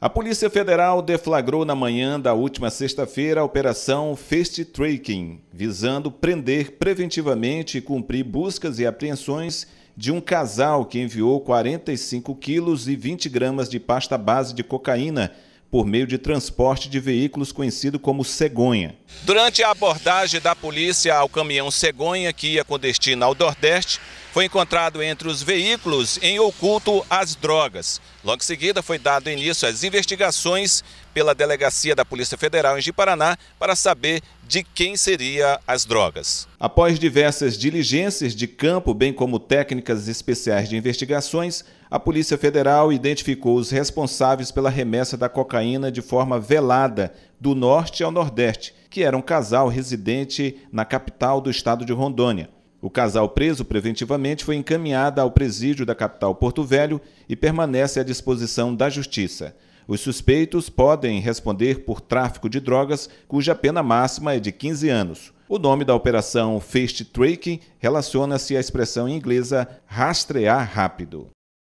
A Polícia Federal deflagrou na manhã da última sexta-feira a Operação Fast Tracking, visando prender preventivamente e cumprir buscas e apreensões de um casal que enviou 45 quilos e 20 gramas de pasta base de cocaína por meio de transporte de veículos conhecido como cegonha. Durante a abordagem da polícia ao caminhão cegonha que ia com destino ao Nordeste, foi encontrado entre os veículos em oculto as drogas. Logo em seguida foi dado início às investigações pela delegacia da Polícia Federal em Paraná para saber de quem seria as drogas. Após diversas diligências de campo, bem como técnicas especiais de investigações, a Polícia Federal identificou os responsáveis pela remessa da cocaína de forma velada do norte ao nordeste, que era um casal residente na capital do estado de Rondônia. O casal preso preventivamente foi encaminhado ao presídio da capital Porto Velho e permanece à disposição da Justiça. Os suspeitos podem responder por tráfico de drogas, cuja pena máxima é de 15 anos. O nome da operação Fast Tracking relaciona-se à expressão inglesa rastrear rápido.